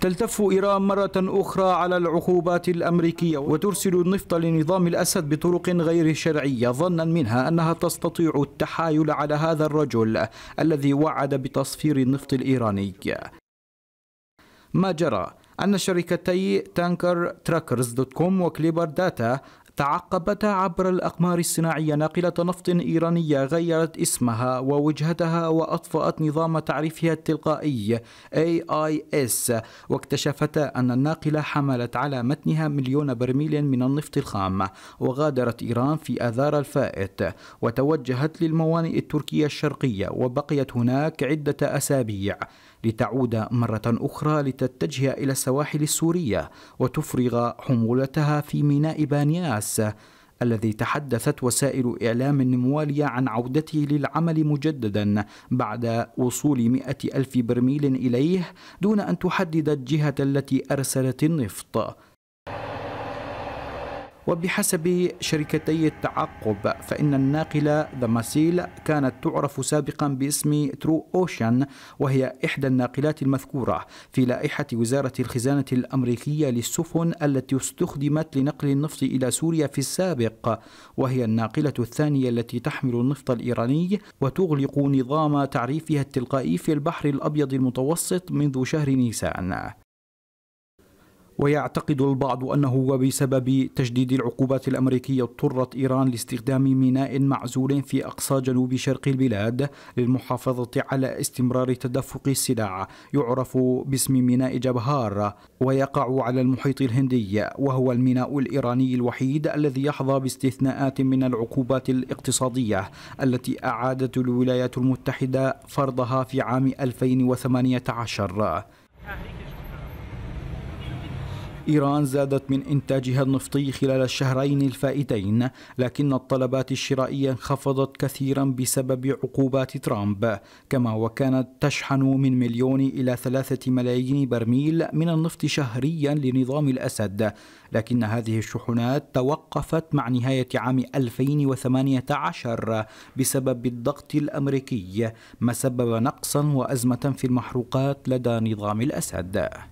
تلتف إيران مرة أخرى على العقوبات الأمريكية وترسل النفط لنظام الأسد بطرق غير شرعية ظنا منها أنها تستطيع التحايل على هذا الرجل الذي وعد بتصفير النفط الإيراني ما جرى أن شركتي تانكر تراكرز دوت كوم وكليبر داتا تعقبت عبر الأقمار الصناعية ناقلة نفط إيرانية غيرت اسمها ووجهتها وأطفأت نظام تعريفها التلقائي AIS واكتشفتا أن الناقلة حملت على متنها مليون برميل من النفط الخام وغادرت إيران في آذار الفائت وتوجهت للموانئ التركية الشرقية وبقيت هناك عدة أسابيع لتعود مرة أخرى لتتجه إلى السواحل السورية وتفرغ حمولتها في ميناء بانياس الذي تحدثت وسائل إعلام موالية عن عودته للعمل مجددا بعد وصول مئة ألف برميل إليه دون أن تحدد الجهة التي أرسلت النفط وبحسب شركتي التعقب فإن الناقلة ذا ماسيل كانت تعرف سابقا باسم ترو أوشن وهي إحدى الناقلات المذكورة في لائحة وزارة الخزانة الأمريكية للسفن التي استخدمت لنقل النفط إلى سوريا في السابق وهي الناقلة الثانية التي تحمل النفط الإيراني وتغلق نظام تعريفها التلقائي في البحر الأبيض المتوسط منذ شهر نيسان ويعتقد البعض أنه وبسبب تجديد العقوبات الأمريكية اضطرت إيران لاستخدام ميناء معزول في أقصى جنوب شرق البلاد للمحافظة على استمرار تدفق السلع يعرف باسم ميناء جبهار ويقع على المحيط الهندي وهو الميناء الإيراني الوحيد الذي يحظى باستثناءات من العقوبات الاقتصادية التي أعادت الولايات المتحدة فرضها في عام 2018 إيران زادت من إنتاجها النفطي خلال الشهرين الفائتين لكن الطلبات الشرائية انخفضت كثيرا بسبب عقوبات ترامب كما وكانت تشحن من مليون إلى ثلاثة ملايين برميل من النفط شهريا لنظام الأسد لكن هذه الشحنات توقفت مع نهاية عام 2018 بسبب الضغط الأمريكي ما سبب نقصا وأزمة في المحروقات لدى نظام الأسد